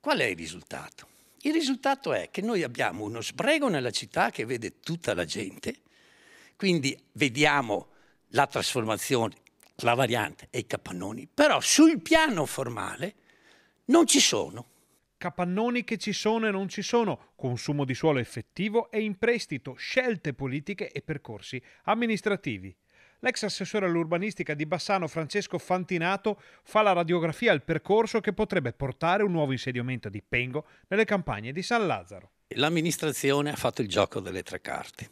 Qual è il risultato? Il risultato è che noi abbiamo uno sbrego nella città che vede tutta la gente, quindi vediamo la trasformazione, la variante e i capannoni, però sul piano formale non ci sono. Capannoni che ci sono e non ci sono, consumo di suolo effettivo e in prestito, scelte politiche e percorsi amministrativi. L'ex assessore all'urbanistica di Bassano Francesco Fantinato fa la radiografia al percorso che potrebbe portare un nuovo insediamento di Pengo nelle campagne di San Lazzaro. L'amministrazione ha fatto il gioco delle tre carte.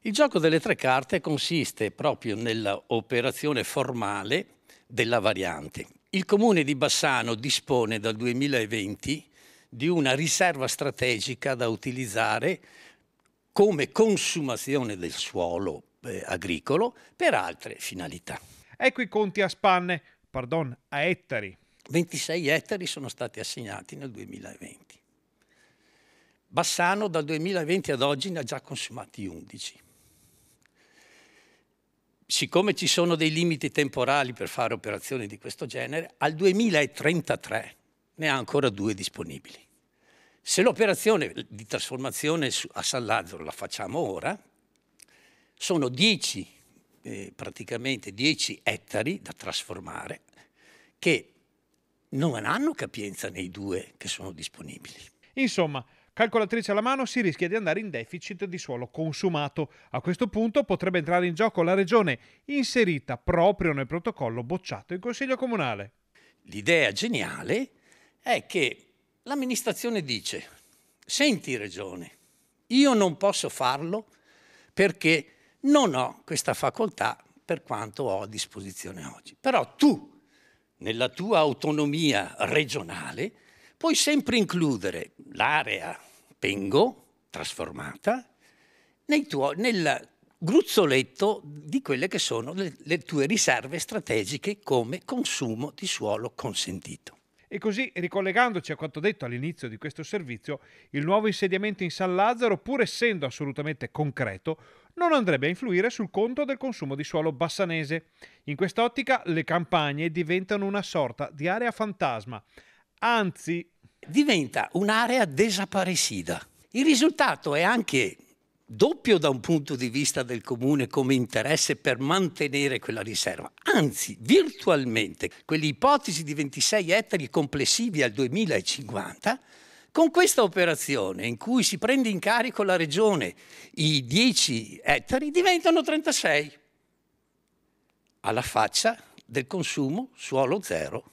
Il gioco delle tre carte consiste proprio nell'operazione formale della variante. Il comune di Bassano dispone dal 2020 di una riserva strategica da utilizzare come consumazione del suolo eh, agricolo per altre finalità. Ecco i conti a spanne, pardon, a ettari. 26 ettari sono stati assegnati nel 2020. Bassano dal 2020 ad oggi ne ha già consumati 11. Siccome ci sono dei limiti temporali per fare operazioni di questo genere, al 2033 ne ha ancora due disponibili. Se l'operazione di trasformazione a San Lazzaro la facciamo ora, sono 10, eh, praticamente 10 ettari da trasformare che non hanno capienza nei due che sono disponibili. Insomma, calcolatrice alla mano si rischia di andare in deficit di suolo consumato. A questo punto potrebbe entrare in gioco la regione inserita proprio nel protocollo bocciato in Consiglio Comunale. L'idea geniale è che l'amministrazione dice, senti regione, io non posso farlo perché non ho questa facoltà per quanto ho a disposizione oggi. Però tu, nella tua autonomia regionale, puoi sempre includere l'area Pengo trasformata tuo, nel gruzzoletto di quelle che sono le, le tue riserve strategiche come consumo di suolo consentito. E così, ricollegandoci a quanto detto all'inizio di questo servizio, il nuovo insediamento in San Lazzaro, pur essendo assolutamente concreto, non andrebbe a influire sul conto del consumo di suolo bassanese. In quest'ottica le campagne diventano una sorta di area fantasma, anzi diventa un'area desaparecida. Il risultato è anche doppio da un punto di vista del comune come interesse per mantenere quella riserva, anzi virtualmente quell'ipotesi di 26 ettari complessivi al 2050 con questa operazione in cui si prende in carico la regione, i 10 ettari diventano 36 alla faccia del consumo suolo zero.